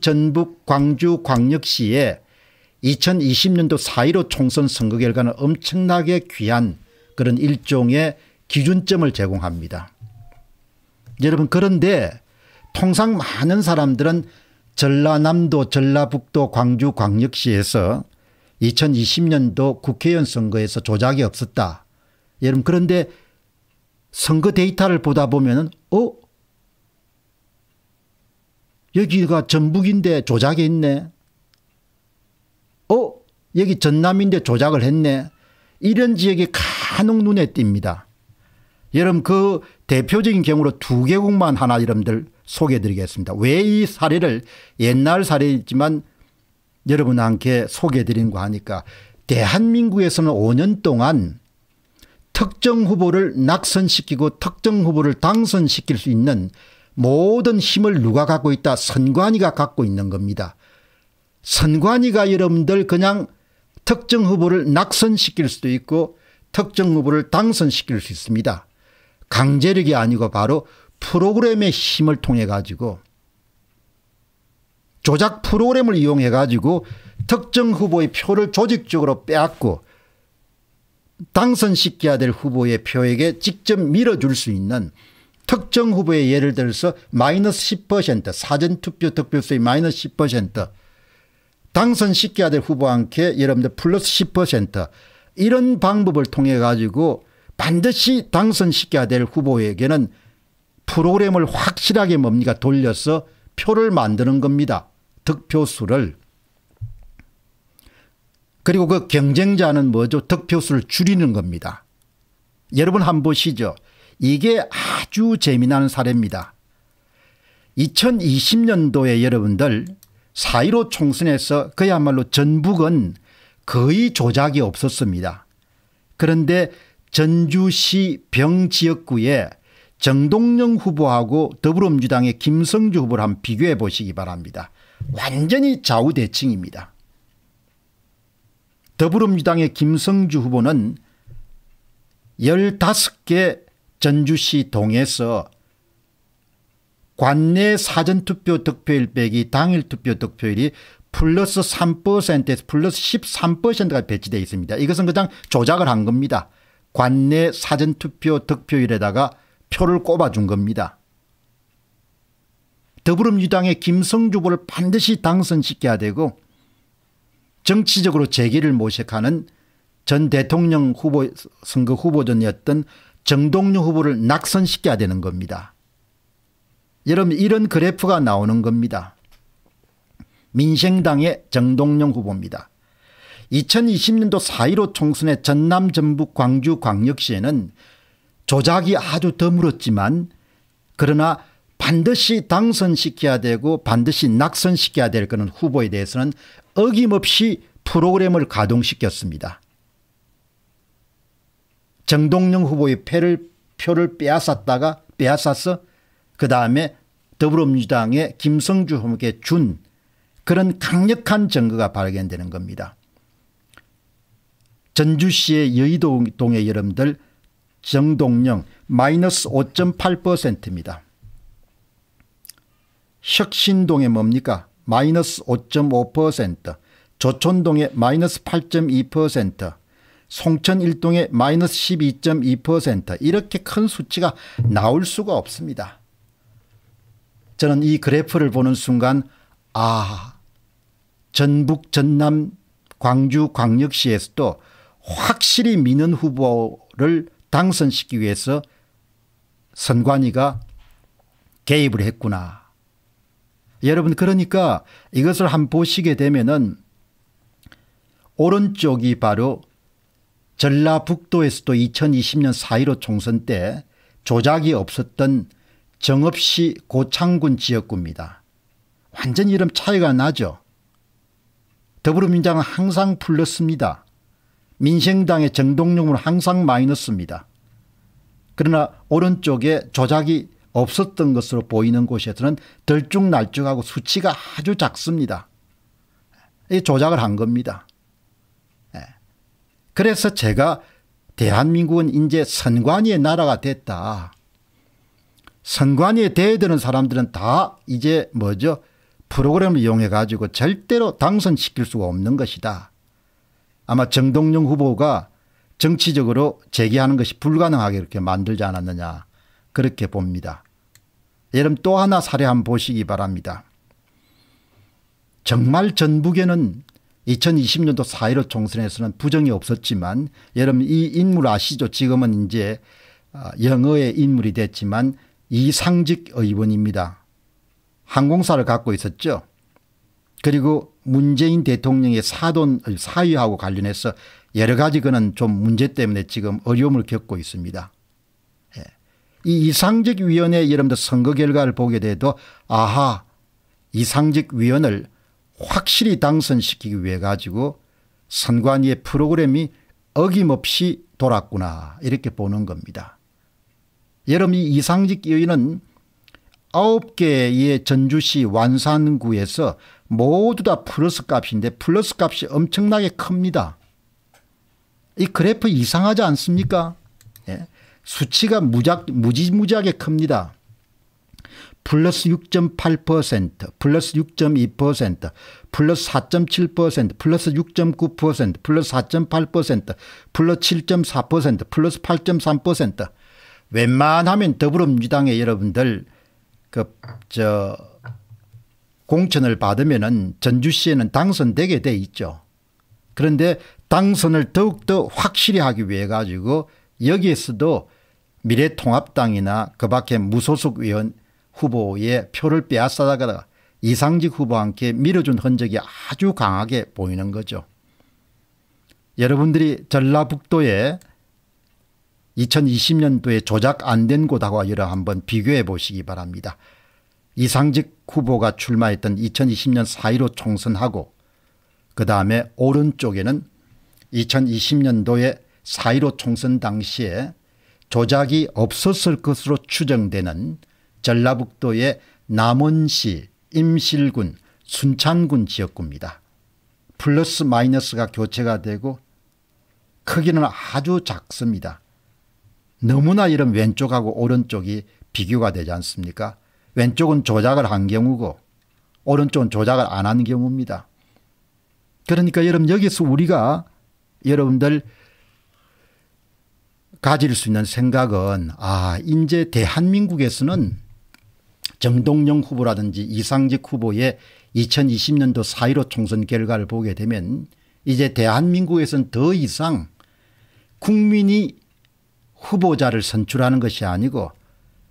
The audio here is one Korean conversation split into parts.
전북 광주 광역시에 2020년도 4.15 총선 선거 결과는 엄청나게 귀한 그런 일종의 기준점을 제공합니다. 여러분 그런데 통상 많은 사람들은 전라남도 전라북도 광주 광역시에서 2020년도 국회의원 선거에서 조작이 없었다. 여러분 그런데 선거 데이터를 보다 보면 어 여기가 전북인데 조작이 있네. 어? 여기 전남인데 조작을 했네. 이런 지역이 간혹 눈에 띕니다. 여러분 그 대표적인 경우로 두 개국만 하나 여러분들 소개해 드리겠습니다. 왜 이 사례를 옛날 사례이지만 여러분한테 소개해 드린거 하니까 대한민국에서는 5년 동안 특정 후보를 낙선시키고 특정 후보를 당선시킬 수 있는 모든 힘을 누가 갖고 있다 선관위가 갖고 있는 겁니다. 선관위가 여러분들 그냥 특정 후보를 낙선시킬 수도 있고 특정 후보를 당선시킬 수 있습니다. 강제력이 아니고 바로 프로그램의 힘을 통해 가지고 조작 프로그램을 이용해 가지고 특정 후보의 표를 조직적으로 빼앗고 당선시켜야 될 후보의 표에게 직접 밀어줄 수 있는 특정 후보의 예를 들어서 마이너스 10% 사전투표 득표수의 마이너스 10% 당선시켜야 될 후보한테 여러분들 플러스 10% 이런 방법을 통해 가지고 반드시 당선시켜야 될 후보에게는 프로그램을 확실하게 뭡니까 돌려서 표를 만드는 겁니다. 득표수를. 그리고 그 경쟁자는 뭐죠? 득표수를 줄이는 겁니다. 여러분 한 번 보시죠. 이게 아주 재미난 사례입니다. 2020년도에 여러분들 4.15 총선에서 그야말로 전북은 거의 조작이 없었습니다. 그런데 전주시 병지역구에 정동영 후보하고 더불어민주당의 김성주 후보를 한번 비교해 보시기 바랍니다. 완전히 좌우대칭입니다. 더불어민주당의 김성주 후보는 15개 전주시 동에서 관내 사전투표 득표일 빼기 당일 투표 득표일이 플러스 3%에서 플러스 13%가 배치되어 있습니다. 이것은 그냥 조작을 한 겁니다. 관내 사전투표 득표일에다가 표를 꼽아준 겁니다. 더불어민주당의 김성주 보를 반드시 당선시켜야 되고 정치적으로 재기를 모색하는 전 대통령 후보 선거 후보전이었던 정동영 후보를 낙선시켜야 되는 겁니다. 여러분 이런 그래프가 나오는 겁니다. 민생당의 정동영 후보입니다. 2020년도 4.15 총선의 전남 전북 광주 광역시에는 조작이 아주 드물었지만 그러나 반드시 당선시켜야 되고 반드시 낙선시켜야 될 그런 후보에 대해서는 어김없이 프로그램을 가동시켰습니다. 정동영 후보의 패를 표를 빼앗았다가 빼앗았어그 다음에 더불어민주당의 김성주 후보에게 준 그런 강력한 증거가 발견되는 겁니다. 전주시의 여의도동의 여러분들 정동영 마이너스 5.8%입니다. 혁신동에 뭡니까? 마이너스 5.5% 조촌동에 마이너스 8.2% 송천 일동에 마이너스 12.2% 이렇게 큰 수치가 나올 수가 없습니다. 저는 이 그래프를 보는 순간 아 전북 전남 광주 광역시에서도 확실히 미는 후보를 당선시키기 위해서 선관위가 개입을 했구나. 여러분 그러니까 이것을 한 보시게 되면은 오른쪽이 바로 전라북도에서도 2020년 4.15 총선 때 조작이 없었던 정읍시 고창군 지역구입니다. 완전 이름 차이가 나죠. 더불어민주당은 항상 플렀습니다 민생당의 정동룡은 항상 마이너스입니다. 그러나 오른쪽에 조작이 없었던 것으로 보이는 곳에서는 들쭉날쭉하고 수치가 아주 작습니다. 이 조작을 한 겁니다. 그래서 제가 대한민국은 이제 선관위의 나라가 됐다. 선관위에 대드는 해 사람들은 다 이제 뭐죠? 프로그램을 이용해 가지고 절대로 당선시킬 수가 없는 것이다. 아마 정동영 후보가 정치적으로 제기하는 것이 불가능하게 이렇게 만들지 않았느냐 그렇게 봅니다. 여러분 또 하나 사례 한번 보시기 바랍니다. 정말 전북에는 2020년도 4.15 총선에서는 부정이 없었지만 여러분 이 인물 아시죠 지금은 이제 아, 영어의 인물이 됐지만 이상직 의원입니다. 항공사를 갖고 있었죠. 그리고 문재인 대통령의 사돈 사위하고 관련해서 여러 가지 그는 좀 문제 때문에 지금 어려움을 겪고 있습니다. 예. 이 이상직 위원회 여러분들 선거 결과를 보게 돼도 아하 이상직 위원을 확실히 당선시키기 위해 가지고 선관위의 프로그램이 어김없이 돌았구나 이렇게 보는 겁니다. 여름 이 이상직 의원은 9개의 전주시 완산구에서 모두 다 플러스 값인데 플러스 값이 엄청나게 큽니다. 이 그래프 이상하지 않습니까? 예. 수치가 무작, 무지무지하게 큽니다. 플러스 6.8%, 플러스 6.2%, 플러스 4.7%, 플러스 6.9%, 플러스 4.8%, 플러스 7.4%, 플러스 8.3%. 웬만하면 더불어민주당의 여러분들 그 저 공천을 받으면은 전주시에는 당선되게 돼 있죠. 그런데 당선을 더욱더 확실히 하기 위해 가지고 여기에서도 미래통합당이나 그 밖에 무소속 의원 후보의 표를 빼앗아다가 이상직 후보와 함께 밀어준 흔적이 아주 강하게 보이는 거죠. 여러분들이 전라북도에 2020년도에 조작 안 된 곳하고 여러 한번 비교해 보시기 바랍니다. 이상직 후보가 출마했던 2020년 4.15 총선하고 그 다음에 오른쪽에는 2020년도에 4.15 총선 당시에 조작이 없었을 것으로 추정되는 전라북도의 남원시, 임실군, 순창군 지역구입니다. 플러스 마이너스가 교체가 되고 크기는 아주 작습니다. 너무나 이런 왼쪽하고 오른쪽이 비교가 되지 않습니까? 왼쪽은 조작을 한 경우고 오른쪽은 조작을 안 한 경우입니다. 그러니까 여러분 여기서 우리가 여러분들 가질 수 있는 생각은 아 이제 대한민국에서는 정동영 후보라든지 이상직 후보의 2020년도 4.15 총선 결과를 보게 되면 이제 대한민국에선 더 이상 국민이 후보자를 선출하는 것이 아니고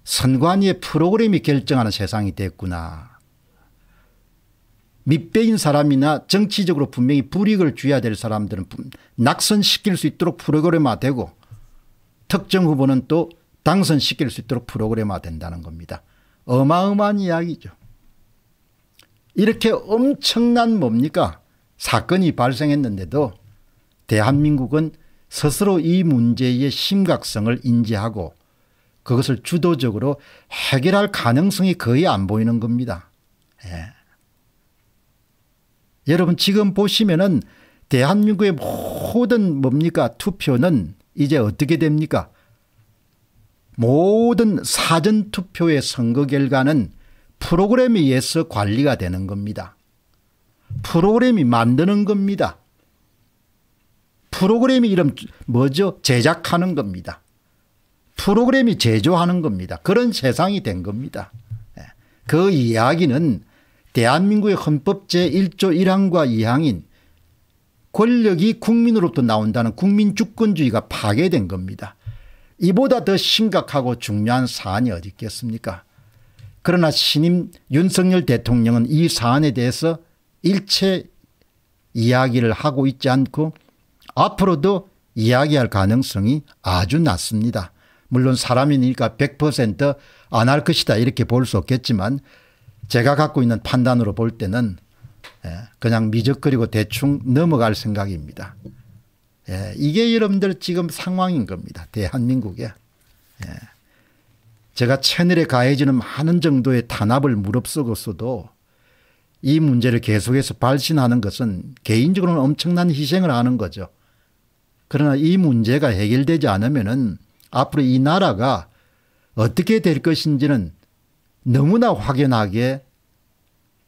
선관위의 프로그램이 결정하는 세상이 됐구나. 밑배인 사람이나 정치적으로 분명히 불이익을 주어야 될 사람들은 낙선시킬 수 있도록 프로그램화되고 특정 후보는 또 당선시킬 수 있도록 프로그램화된다는 겁니다. 어마어마한 이야기죠. 이렇게 엄청난 뭡니까 사건이 발생했는데도 대한민국은 스스로 이 문제의 심각성을 인지하고 그것을 주도적으로 해결할 가능성이 거의 안 보이는 겁니다. 예. 여러분 지금 보시면은 대한민국의 모든 뭡니까 투표는 이제 어떻게 됩니까 모든 사전투표의 선거 결과는 프로그램에 의해서 관리가 되는 겁니다. 프로그램이 만드는 겁니다. 프로그램이 이름 뭐죠? 제작하는 겁니다. 프로그램이 제조하는 겁니다. 그런 세상이 된 겁니다. 예. 그 이야기는 대한민국의 헌법 제1조 1항과 2항인 권력이 국민으로부터 나온다는 국민주권주의가 파괴된 겁니다. 이보다 더 심각하고 중요한 사안이 어디 있겠습니까? 그러나 신임 윤석열 대통령은 이 사안에 대해서 일체 이야기를 하고 있지 않고 앞으로도 이야기할 가능성이 아주 낮습니다. 물론 사람이니까 100%안 할 것이다 이렇게 볼 수 없겠지만 제가 갖고 있는 판단으로 볼 때는 예, 그냥 미적거리고 대충 넘어갈 생각입니다. 예, 이게 여러분들 지금 상황인 겁니다. 대한민국에. 예. 제가 채널에 가해지는 많은 정도의 탄압을 무릅쓰고서도 이 문제를 계속해서 발신하는 것은 개인적으로는 엄청난 희생을 하는 거죠. 그러나 이 문제가 해결되지 않으면 앞으로 이 나라가 어떻게 될 것인지는 너무나 확연하게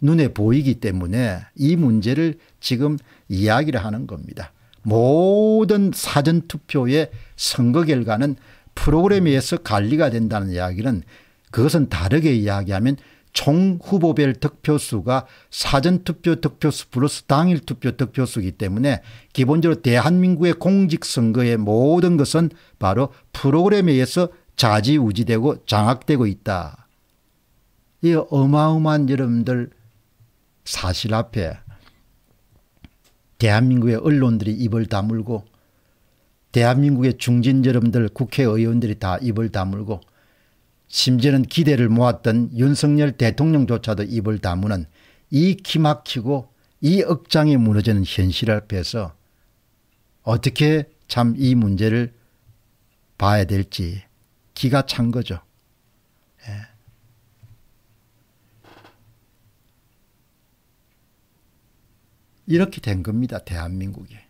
눈에 보이기 때문에 이 문제를 지금 이야기를 하는 겁니다. 모든 사전투표의 선거 결과는 프로그램에 의해서 관리가 된다는 이야기는 그것은 다르게 이야기하면 총 후보별 득표수가 사전투표 득표수 플러스 당일 투표 득표수이기 때문에 기본적으로 대한민국의 공직선거의 모든 것은 바로 프로그램에 의해서 자지우지되고 장악되고 있다. 이 어마어마한 여러분들 사실 앞에 대한민국의 언론들이 입을 다물고 대한민국의 중진 여러분들 국회의원들이 다 입을 다물고 심지어는 기대를 모았던 윤석열 대통령조차도 입을 다무는 이 기막히고 이 억장이 무너지는 현실 앞에서 어떻게 참 이 문제를 봐야 될지 기가 찬 거죠. 예. 이렇게 된 겁니다. 대한민국이.